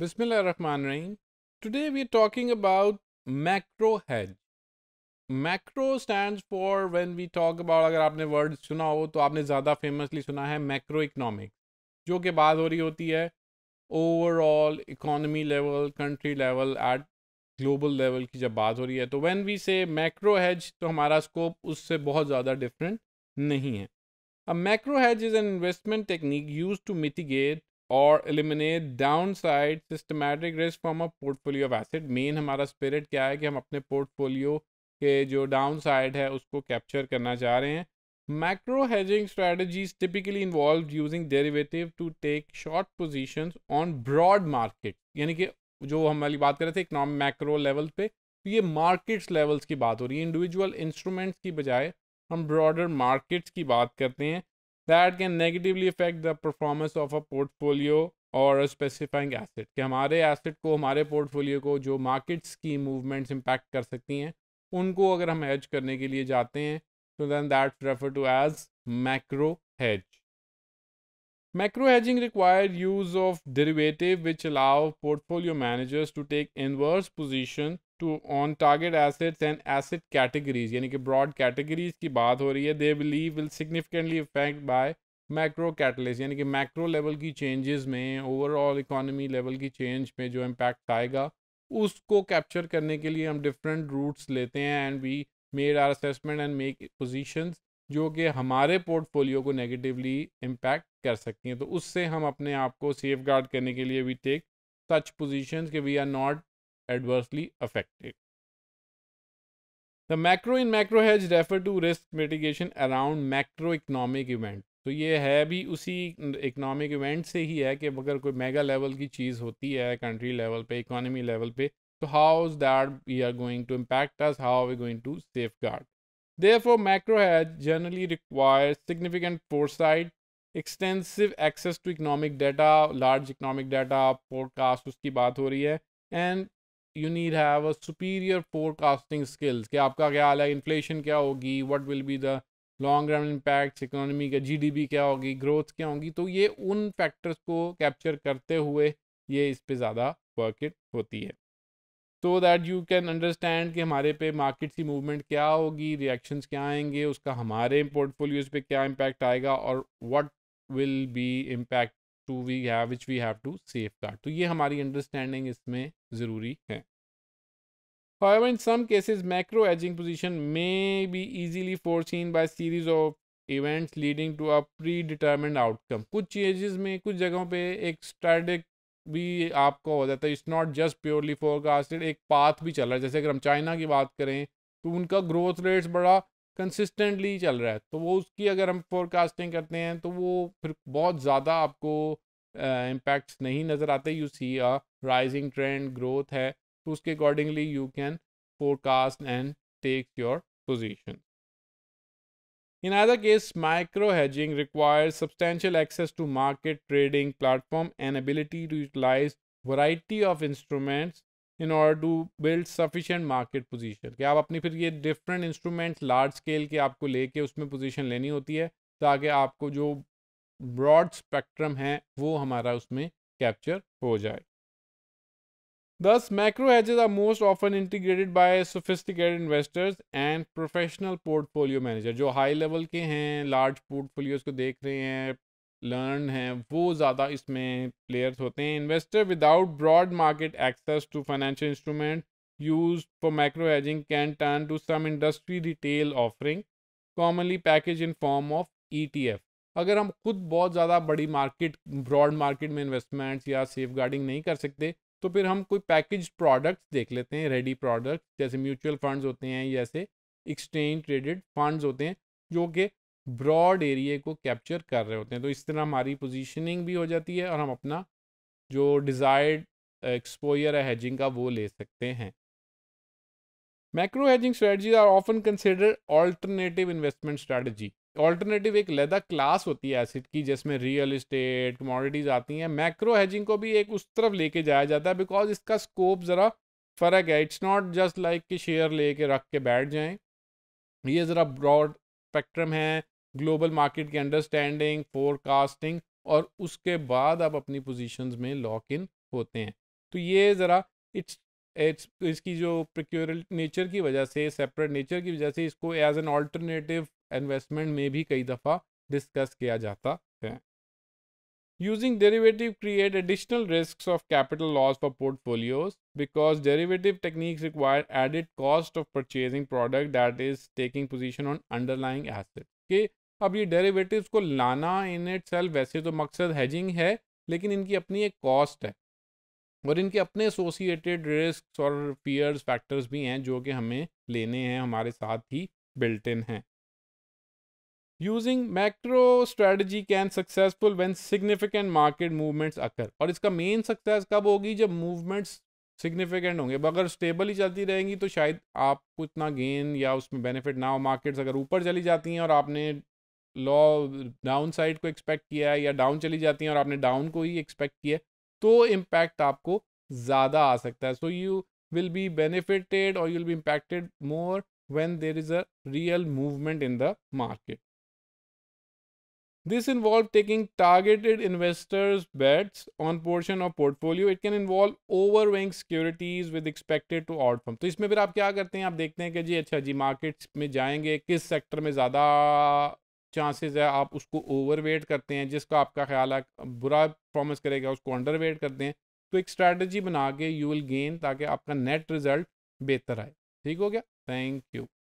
Bismillah Rahman Rahim. Today we are talking about macro hedge. Macro stand for when we talk about अगर आपने word सुना हो तो आपने ज़्यादा फेमसली सुना है मैक्रो इकनॉमिक जो कि बात हो रही होती है overall economy level country level at global level की जब बात हो रही है तो when we say macro hedge तो हमारा स्कोप उससे बहुत ज़्यादा डिफरेंट नहीं है अब macro hedge is an investment technique use to mitigate और eliminate downside systematic risk from a portfolio of asset main हमारा स्पिरिट क्या है कि हम अपने पोर्टफोलियो के जो डाउन साइड है उसको कैप्चर करना चाह रहे हैं macro hedging strategies typically involve using derivative to take short position on broad market यानी कि जो हम वाली बात कर रहे थे इकनॉमिक मैक्रो लेवल पे तो ये मार्केट्स लेवल्स की बात हो रही है इंडिविजुअल इंस्ट्रूमेंट्स की बजाय हम ब्रॉडर मार्केट्स की बात करते हैं that can negatively affect the performance of a portfolio और स्पेसिफाइंग एसेट कि हमारे एसेट को हमारे पोर्टफोलियो को जो मार्केट्स की मूवमेंट्स इम्पैक्ट कर सकती हैं उनको अगर हम हेज करने के लिए जाते हैं तो then that refer to as macro hedge Macro hedging require use of derivative which allow portfolio managers to take inverse position to on target assets and asset categories yani ki broad categories ki baat ho rahi hai they believe will significantly affect by macro catalyst yani ki macro level ki changes mein overall economy level ki change mein jo impact aayega usko capture karne ke liye hum different routes lete hain and we made our assessment and make positions जो कि हमारे portfolio को negatively impact कर सकती हैं तो उससे हम अपने आप को सेफ गार्ड करने के लिए वी टेक सच पोजिशन के we are not adversely affected the macro in macro hedge refer to risk mitigation around macro economic event तो ये है भी उसी इकनॉमिक इवेंट से ही है कि अगर कोई मेगा लेवल की चीज़ होती है कंट्री लेवल पे इकोनॉमी लेवल पे तो how is that we are going to impact us how we going to safeguard Therefore, macro hedge generally requires significant foresight, extensive access to economic data, large economic data, forecast उसकी बात हो रही है and you need have a superior forecasting skills कि आपका क्या हाल है इन्फ्लेशन क्या होगी what will be the long run impacts economy का जीडीपी क्या होगी ग्रोथ क्या होगी तो ये उन फैक्टर्स को कैप्चर करते हुए ये इस पर ज़्यादा वर्क होती है so that you can understand कि हमारे पे मार्केट की मूवमेंट क्या होगी रिएक्शंस क्या आएंगे उसका हमारे पोर्टफोलियोज पे क्या इम्पैक्ट आएगा और what will be impact to we have which we have to safeguard तो ये हमारी अंडरस्टैंडिंग इसमें ज़रूरी है However, in some cases, macro edging position may be easily foreseen by series of events leading to a predetermined outcome. कुछ चीज़ में कुछ जगहों पे एक स्टैटिक भी आपका हो जाता है it's not just purely forecasted एक पाथ भी चल रहा है जैसे अगर हम चाइना की बात करें तो उनका ग्रोथ रेट्स बड़ा कंसिस्टेंटली चल रहा है तो वो उसकी अगर हम फोरकास्टिंग करते हैं तो वो फिर बहुत ज़्यादा आपको इम्पैक्ट्स uh, नहीं नज़र आते you see a rising trend growth है तो उसके accordingly you can forecast and take your position In either case, micro hedging requires substantial access to market trading platform and ability to utilize variety of instruments in order to build sufficient market position कि आप अपनी फिर ये different instrument large scale के आपको लेके उसमें position लेनी होती है ताकि आपको जो ब्रॉड स्पेक्ट्रम है वो हमारा उसमें कैप्चर हो जाए Thus, macro hedges are most often integrated by sophisticated investors and professional portfolio manager. जो high level के हैं large portfolios को देख रहे हैं लर्न हैं वो ज़्यादा इसमें प्लेयर्स होते हैं investor without broad market access to financial instrument use for micro hedging can turn to some industry retail offering commonly package in form of ई अगर हम खुद बहुत ज़्यादा बड़ी मार्केट ब्रॉड मार्केट में इन्वेस्टमेंट्स या सेफ गार्डिंग नहीं कर सकते तो फिर हम कोई पैकेज प्रोडक्ट्स देख लेते हैं रेडी प्रोडक्ट जैसे म्यूचुअल फंड्स होते हैं जैसे एक्सचेंज ट्रेडेड फंड्स होते हैं जो कि ब्रॉड एरिए को कैप्चर कर रहे होते हैं तो इस तरह हमारी पोजीशनिंग भी हो जाती है और हम अपना जो डिज़ायर्ड एक्सपोयर uh, है हेजिंग का वो ले सकते हैं macro hedging strategies are often consider alternative investment strategy alternative एक लेदा क्लास होती है एसिड की जिसमें रियल इस्टेट कमोडिटीज़ आती हैं मैक्रो हैजिंग को भी एक उस तरफ लेके जाया जाता है बिकॉज इसका स्कोप ज़रा फ़र्क है इट्स नॉट जस्ट लाइक कि शेयर लेके रख के बैठ जाएं ये ज़रा ब्रॉड स्पेक्ट्रम है ग्लोबल मार्केट की अंडरस्टैंडिंग फोरकास्टिंग और उसके बाद आप अपनी पोजिशन में लॉक इन होते हैं तो ये ज़रा इट्स इट्स इसकी जो प्रिक्योरल नेचर की वजह से सेपरेट नेचर की वजह से इसको एज एन ऑल्टरनेटिव इन्वेस्टमेंट में भी कई दफ़ा डिस्कस किया जाता है using derivative create additional risk of capital loss for portfolios because derivative techniques require added cost of purchasing product that is taking position on underlying asset के अब ये डेरेवेटिव को लाना इन इट वैसे तो मकसद हैजिंग है लेकिन इनकी अपनी एक कॉस्ट है और इनके अपने एसोसिएटेड रिस्क और फियर्स फैक्टर्स भी हैं जो कि हमें लेने हैं हमारे साथ ही बिल्टिन हैं using macro strategy can successful when significant market movements occur और इसका मेन सक्सेस कब होगी जब मूवमेंट्स सिग्निफिकेंट होंगे अगर स्टेबल ही चलती रहेंगी तो शायद आपको इतना गेन या उसमें बेनिफिट ना हो मार्केट्स अगर ऊपर चली जाती हैं और आपने लॉ डाउन साइड को एक्सपेक्ट किया है या डाउन चली जाती हैं और आपने डाउन को ही एक्सपेक्ट किया तो इम्पैक्ट आपको ज़्यादा आ सकता है so you will be benefited और you will be impacted more when there is a real movement in the market this involve taking targeted investors bets on portion of portfolio it can involve over weighing securities with expected to out form तो इसमें फिर आप क्या करते हैं आप देखते हैं कि जी अच्छा जी मार्केट्स में जाएंगे किस सेक्टर में ज़्यादा चांसेस है आप उसको ओवर वेट करते हैं जिसका आपका ख्याल है बुरा परफॉर्मेंस करेगा उसको अंडर वेट करते हैं तो एक स्ट्रैटेजी बना के यू विल गेन ताकि आपका नेट रिज़ल्ट बेहतर आए ठीक हो गया थैंक यू